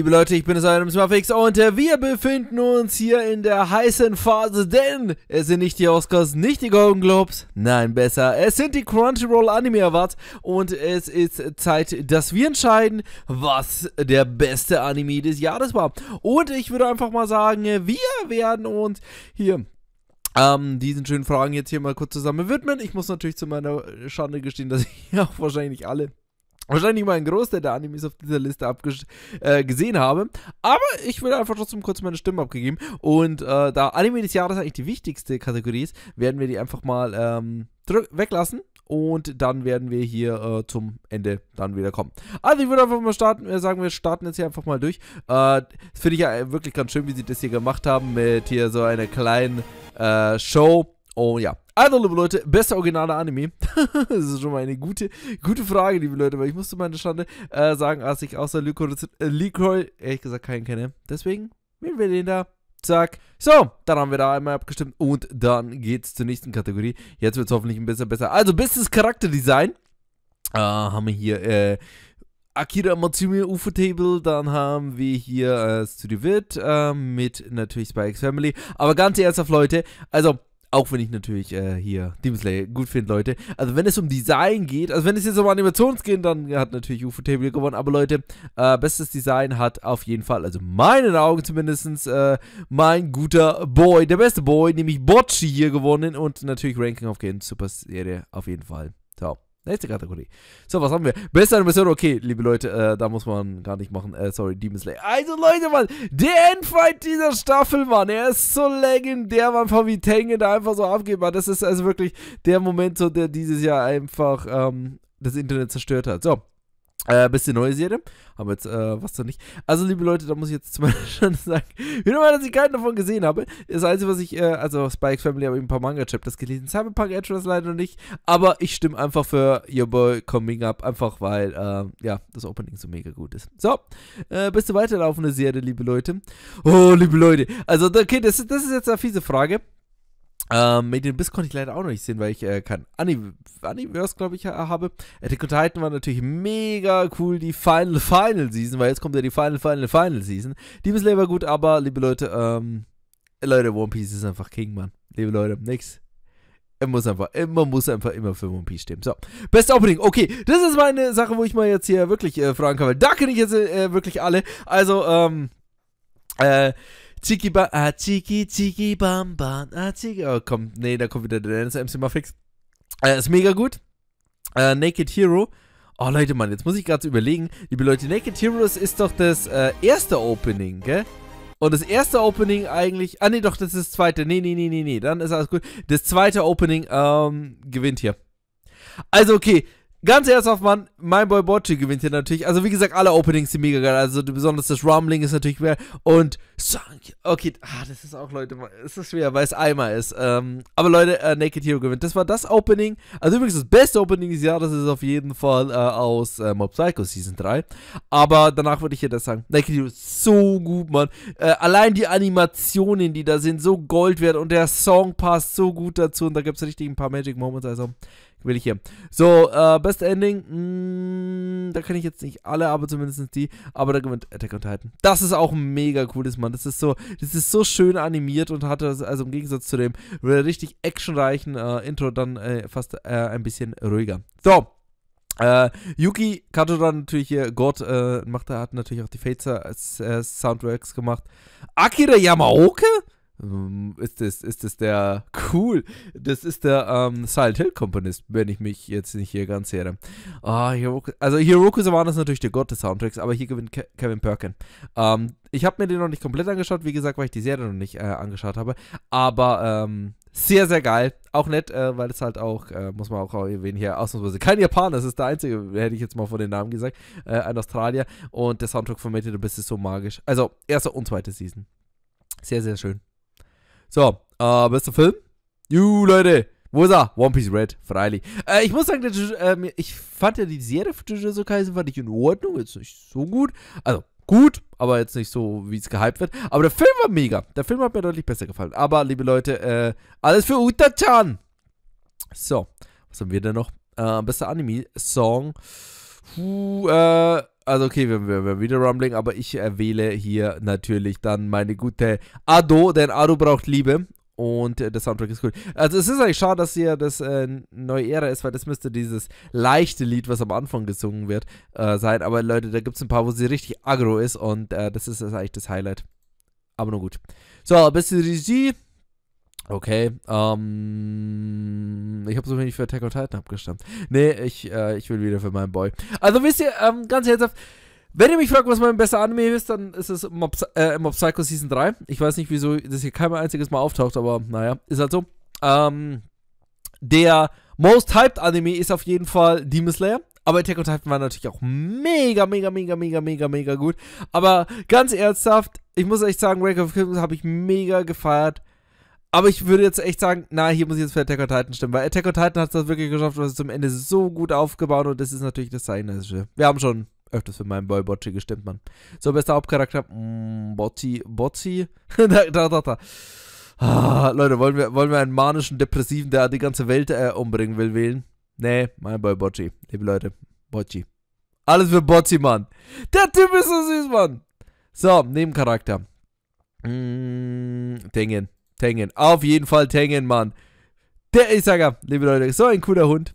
Liebe Leute, ich bin es einem Smurfix und äh, wir befinden uns hier in der heißen Phase, denn es sind nicht die Oscars, nicht die Golden Globes, nein, besser, es sind die Crunchyroll Anime Awards und es ist Zeit, dass wir entscheiden, was der beste Anime des Jahres war. Und ich würde einfach mal sagen, wir werden uns hier ähm, diesen schönen Fragen jetzt hier mal kurz zusammen widmen. Ich muss natürlich zu meiner Schande gestehen, dass ich auch wahrscheinlich nicht alle wahrscheinlich mal ein Großteil der Animes auf dieser Liste äh, gesehen habe. Aber ich würde einfach trotzdem kurz meine Stimme abgegeben. Und äh, da Anime des Jahres eigentlich die wichtigste Kategorie ist, werden wir die einfach mal ähm, weglassen. Und dann werden wir hier äh, zum Ende dann wieder kommen. Also ich würde einfach mal starten, äh, sagen wir starten jetzt hier einfach mal durch. Äh, Finde ich ja äh, wirklich ganz schön, wie sie das hier gemacht haben mit hier so einer kleinen äh, Show. Und ja, also, liebe Leute, beste originale Anime. das ist schon mal eine gute, gute Frage, liebe Leute, weil ich musste meine Schande äh, sagen, als ich außer Leroy, äh, ehrlich gesagt keinen kenne. Deswegen nehmen wir den da. Zack. So, dann haben wir da einmal abgestimmt und dann geht's zur nächsten Kategorie. Jetzt wird's hoffentlich ein bisschen besser. Also, bestes Charakterdesign. Äh, haben wir hier äh, Akira Matsumi UFO Table, dann haben wir hier äh, Studio Wirt äh, mit natürlich Spikes Family. Aber ganz ernsthaft, Leute, also auch wenn ich natürlich äh, hier Demon Slayer gut finde, Leute. Also wenn es um Design geht, also wenn es jetzt um Animations geht, dann hat natürlich UFO Table gewonnen. Aber Leute, äh, bestes Design hat auf jeden Fall, also meinen Augen zumindest, äh, mein guter Boy, der beste Boy, nämlich Bocci hier gewonnen. Und natürlich Ranking of Games, super Serie auf jeden Fall. So. Nächste Kategorie. So, was haben wir? Beste Animation, okay, liebe Leute, äh, da muss man gar nicht machen. Äh, sorry, Demon Slayer. Also, Leute, Mann, der Endfight dieser Staffel, Mann, er ist so legendär, Mann, von wie Tengen da einfach so abgeht, Mann. Das ist also wirklich der Moment, so, der dieses Jahr einfach ähm, das Internet zerstört hat. So, äh, bisschen neue Serie. Aber jetzt, äh, was doch nicht. Also, liebe Leute, da muss ich jetzt zum Beispiel sagen, wieder mal, dass ich keinen davon gesehen habe. Das Einzige, was ich, äh, also Spikes Family, habe ich ein paar Manga-Chapters gelesen. Cyberpunk Edgeworth leider nicht. Aber ich stimme einfach für Your Boy Coming Up, einfach weil, äh, ja, das Opening so mega gut ist. So, äh, bist du weiterlaufende Serie, liebe Leute? Oh, liebe Leute. Also, okay, das, das ist jetzt eine fiese Frage. Ähm, mit dem Biss konnte ich leider auch noch nicht sehen, weil ich äh, kein Anniverse, Aniverse, glaube ich, habe. Attack on Titan war natürlich mega cool, die Final Final Season, weil jetzt kommt ja die Final Final Final Season. Die ist war gut, aber liebe Leute, ähm, Leute, One Piece ist einfach King, Mann. Liebe Leute, nix. Er muss einfach, immer muss einfach immer für One Piece stehen. So, Best Opening. Okay, das ist meine Sache, wo ich mal jetzt hier wirklich äh, fragen kann, weil da kenne ich jetzt äh, wirklich alle. Also, ähm, äh, Ziki ba, ah, äh, ziki, ziki, bam, bam, ah, äh, ziki. Oh, komm, nee, da kommt wieder der Dance MC Muffix. Äh, ist mega gut. Äh, Naked Hero. Oh, Leute, Mann, jetzt muss ich gerade überlegen. Liebe Leute, Naked Heroes ist doch das äh, erste Opening, gell? Und das erste Opening eigentlich... Ah, nee, doch, das ist das zweite. Nee, nee, nee, nee, nee, dann ist alles gut. Das zweite Opening, ähm, gewinnt hier. Also, okay, Ganz ernsthaft, Mann, mein Boy Bocci gewinnt hier natürlich. Also, wie gesagt, alle Openings sind mega geil. Also, besonders das Rumbling ist natürlich mehr. Und Okay, ah, das ist auch, Leute, es ist schwer, weil es Eimer ist. Ähm, aber Leute, äh, Naked Hero gewinnt. Das war das Opening. Also, übrigens, das beste Opening des Jahres ist auf jeden Fall äh, aus äh, Mob Psycho Season 3. Aber danach würde ich hier das sagen. Naked Hero ist so gut, Mann. Äh, allein die Animationen, die da sind, so Gold wert. Und der Song passt so gut dazu. Und da gibt es richtig ein paar Magic Moments. Also, will ich hier. So, äh, Best Ending. Mh, mm, da kann ich jetzt nicht alle, aber zumindest die. Aber da gewinnt Attack on Titan. Das ist auch ein mega cooles Mann. Das ist so, das ist so schön animiert und hatte also im Gegensatz zu dem richtig actionreichen äh, Intro dann äh, fast äh, ein bisschen ruhiger. So. Äh, Yuki Katodan natürlich hier, Gott, äh, macht, er hat natürlich auch die Fates äh, Soundworks gemacht. Akira Yamaoka? Ähm, ist das, ist das der, cool, das ist der ähm, Silent Hill Komponist, wenn ich mich jetzt nicht hier ganz irre. Oh, Hiroku, also Hiroku Sawano ist natürlich der Gott des Soundtracks, aber hier gewinnt Ke Kevin Perkin. Ähm, ich habe mir den noch nicht komplett angeschaut, wie gesagt, weil ich die Serie noch nicht äh, angeschaut habe, aber ähm, sehr, sehr geil. Auch nett, äh, weil es halt auch, äh, muss man auch erwähnen, hier ausnahmsweise kein Japaner, das ist der einzige, hätte ich jetzt mal von den Namen gesagt, äh, ein Australier und der Soundtrack von Made in Abyss ist so magisch. Also, erste und zweite Season. Sehr, sehr schön. So, äh, bester Film? Juhu, Leute. Wo ist er? One Piece Red, freilich. Äh, ich muss sagen, äh, ich fand ja die Serie von Jujutsu Kaisen fand ich in Ordnung, jetzt nicht so gut. Also, gut, aber jetzt nicht so, wie es gehypt wird. Aber der Film war mega. Der Film hat mir deutlich besser gefallen. Aber, liebe Leute, äh, alles für Uta-chan. So, was haben wir denn noch? Äh, bester Anime-Song. Puh, äh, also okay, wir, haben wieder Rumbling, aber ich wähle hier natürlich dann meine gute Ado, denn Ado braucht Liebe und äh, der Soundtrack ist cool. Also es ist eigentlich schade, dass hier das äh, Neue Ära ist, weil das müsste dieses leichte Lied, was am Anfang gesungen wird, äh, sein. Aber Leute, da gibt es ein paar, wo sie richtig aggro ist und äh, das ist, das eigentlich das Highlight. Aber nur gut. So, bis zur Regie. Okay, ähm, ich habe so wenig für Attack on Titan abgestimmt. Nee, ich, äh, ich will wieder für meinen Boy. Also wisst ihr, ähm, ganz ernsthaft, wenn ihr mich fragt, was mein bester Anime ist, dann ist es Mob, äh, Mob Psycho Season 3. Ich weiß nicht, wieso das hier kein einziges Mal auftaucht, aber naja, ist halt so. Ähm, der most hyped Anime ist auf jeden Fall Demon Slayer. Aber Attack on Titan war natürlich auch mega, mega, mega, mega, mega, mega gut. Aber ganz ernsthaft, ich muss echt sagen, Rank of Kings habe ich mega gefeiert. Aber ich würde jetzt echt sagen, na, hier muss ich jetzt für Attack on Titan stimmen, weil Attack on Titan hat es das wirklich geschafft, und was zum Ende so gut aufgebaut und das ist natürlich das Zeichnerische. Wir haben schon öfters für meinen Boy Bocci gestimmt, Mann. So, bester Hauptcharakter, mh, mm, Bocci, Bocci, da, da, da, da. Ah, Leute, wollen wir, wollen wir einen manischen Depressiven, der die ganze Welt äh, umbringen will, wählen? Nee, mein Boy Bocci, liebe Leute, Bocci. Alles für Bocci, Mann. Der Typ ist so süß, Mann. So, Nebencharakter. Mm, Dingen. Tengen. Auf jeden Fall Tengen, Mann. Der Isaga, liebe Leute, so ein cooler Hund.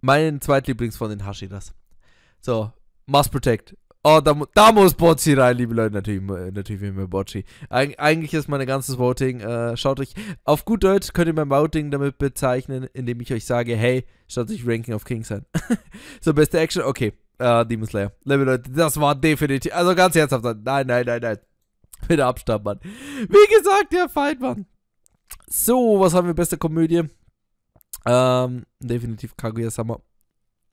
Mein Zweitlieblings von den Hashiras. So, Must Protect. Oh, da, da muss Bocci rein, liebe Leute. Natürlich, äh, natürlich immer Bocci. Eig eigentlich ist mein ganzes Voting, äh, schaut euch, auf gut Deutsch könnt ihr mein Voting damit bezeichnen, indem ich euch sage, hey, schaut euch Ranking of Kings an. so, beste Action, okay. Äh, Demon Slayer. Liebe Leute, das war definitiv, also ganz herzhaft. nein, nein, nein, nein. Mit Abstand, Mann. Wie gesagt, der Feind, Mann. So, was haben wir? Beste Komödie. Ähm, definitiv Kaguya-sama.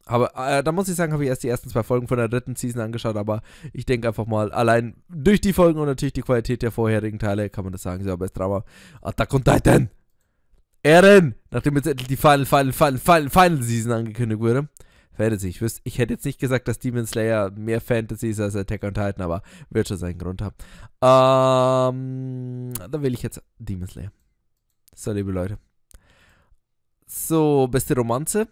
Aber äh, da muss ich sagen, habe ich erst die ersten zwei Folgen von der dritten Season angeschaut, aber ich denke einfach mal, allein durch die Folgen und natürlich die Qualität der vorherigen Teile kann man das sagen, so, best Drama. Attack on Titan! Ehren! Nachdem jetzt endlich die Final, Final, Final, Final, Final Season angekündigt wurde. Fantasy. Ich, wüsste, ich hätte jetzt nicht gesagt, dass Demon Slayer mehr Fantasy ist als Attack on Titan, aber wird schon seinen Grund haben. Ähm, dann will ich jetzt Demon Slayer. So, liebe Leute. So, beste Romanze.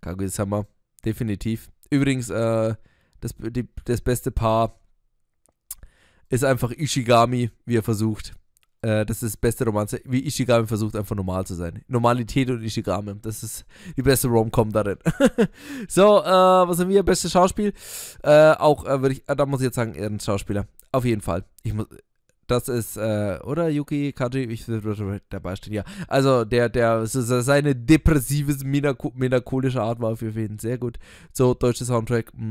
Kaguya-sama, definitiv. Übrigens, äh, das, die, das beste Paar ist einfach Ishigami, wie er versucht, äh, das ist beste Romanze. Wie Ishigami versucht einfach normal zu sein. Normalität und Ishigami. Das ist die beste Rom-Com darin. so, äh, was haben wir? Beste Schauspiel. Äh, auch äh, würde ich, äh, da muss ich jetzt sagen, eher ein Schauspieler. Auf jeden Fall. Ich muss. Das ist, oder Yuki Kaji, ich würde dabei stehen, ja. Also, der, der, seine depressive, melancholische Art war für jeden sehr gut. So, deutscher Soundtrack, mh,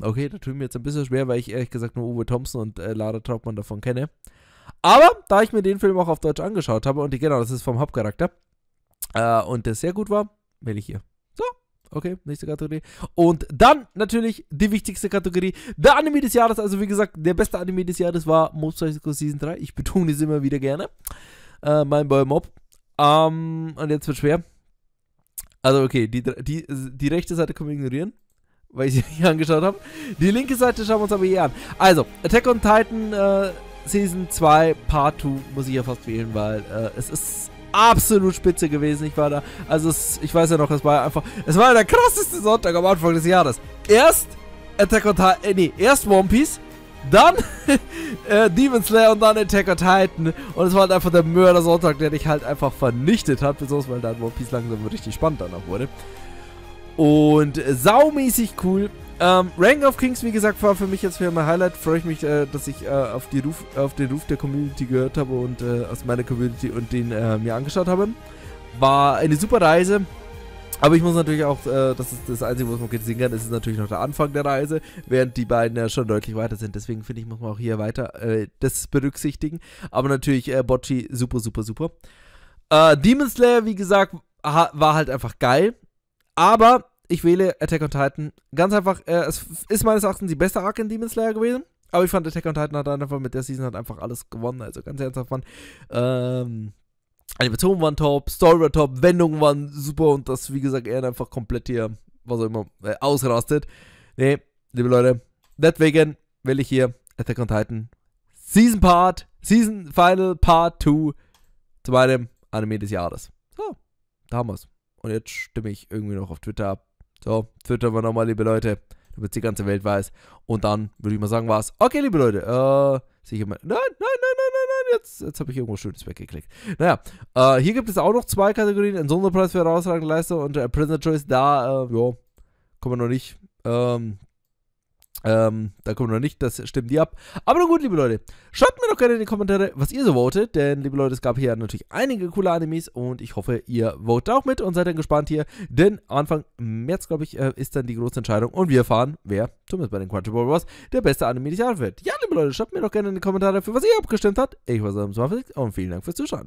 mm, okay, da tut mir jetzt ein bisschen schwer, weil ich ehrlich gesagt nur Uwe Thompson und Lara Trautmann davon kenne. Aber da ich mir den Film auch auf Deutsch angeschaut habe und genau, das ist vom Hauptcharakter äh, und der sehr gut war, wähle ich hier. So, okay, nächste Kategorie. Und dann natürlich die wichtigste Kategorie, der Anime des Jahres. Also wie gesagt, der beste Anime des Jahres war Mob Psycho Season 3. Ich betone es immer wieder gerne. Äh, mein Boy Mob. Ähm, und jetzt wird schwer. Also okay, die, die, die rechte Seite können wir ignorieren weil ich sie nicht angeschaut habe. Die linke Seite schauen wir uns aber hier an. Also, Attack on Titan äh, Season 2 Part 2 muss ich ja fast wählen, weil äh, es ist absolut spitze gewesen. Ich war da, also es, ich weiß ja noch, es war einfach, es war der krasseste Sonntag am Anfang des Jahres. Erst Attack on Titan, äh, nee, erst One Piece, dann äh, Demon Slayer und dann Attack on Titan. Und es war halt einfach der Mörder-Sonntag, der dich halt einfach vernichtet hat, besonders weil dann One Piece langsam richtig spannend danach wurde. Und saumäßig cool. Ähm, Rank of Kings, wie gesagt, war für mich jetzt wieder mein Highlight. Freue ich mich, äh, dass ich äh, auf, die Ruf, auf den Ruf der Community gehört habe und äh, aus meiner Community und den äh, mir angeschaut habe. War eine super Reise. Aber ich muss natürlich auch, äh, das ist das Einzige, was man sehen kann, das ist natürlich noch der Anfang der Reise, während die beiden ja schon deutlich weiter sind. Deswegen finde ich, muss man auch hier weiter äh, das berücksichtigen. Aber natürlich äh, Bocci, super, super, super. Demon Slayer, wie gesagt, war halt einfach geil. Aber ich wähle Attack on Titan. Ganz einfach, äh, es ist meines Erachtens die beste Arc in Demon Slayer gewesen. Aber ich fand, Attack on Titan hat einfach mit der Season hat einfach alles gewonnen. Also ganz ernsthaft, man. Ähm, Animationen waren top, Story war top, Wendungen waren super und das, wie gesagt, er einfach komplett hier, was auch immer, äh, ausrastet. Nee, liebe Leute, deswegen will ich hier Attack on Titan Season Part, Season Final Part 2 zu meinem Anime des Jahres. So, da haben wir's. Und jetzt stimme ich irgendwie noch auf Twitter ab so, twittern wir nochmal, liebe Leute, damit die ganze Welt weiß. Und dann würde ich mal sagen, war's. Okay, liebe Leute, äh, sicher mal. Nein, nein, nein, nein, nein, nein, jetzt, jetzt habe ich irgendwas Schönes weggeklickt. Naja, äh, hier gibt es auch noch zwei Kategorien: einen Sonderpreis für herausragende Leistung und äh, Prisoner Choice. Da, äh, ja, kommen wir noch nicht. Ähm, ähm, da kommt noch nicht, das stimmen die ab. Aber nun gut, liebe Leute, schreibt mir doch gerne in die Kommentare, was ihr so votet, denn, liebe Leute, es gab hier natürlich einige coole Animes und ich hoffe, ihr votet auch mit und seid dann gespannt hier, denn Anfang März, glaube ich, äh, ist dann die große Entscheidung und wir erfahren, wer, zumindest bei den Crunchyroll Wars, der beste Anime des Jahres wird. Ja, liebe Leute, schreibt mir doch gerne in die Kommentare, für was ihr abgestimmt habt. Ich war Sam und vielen Dank fürs Zuschauen.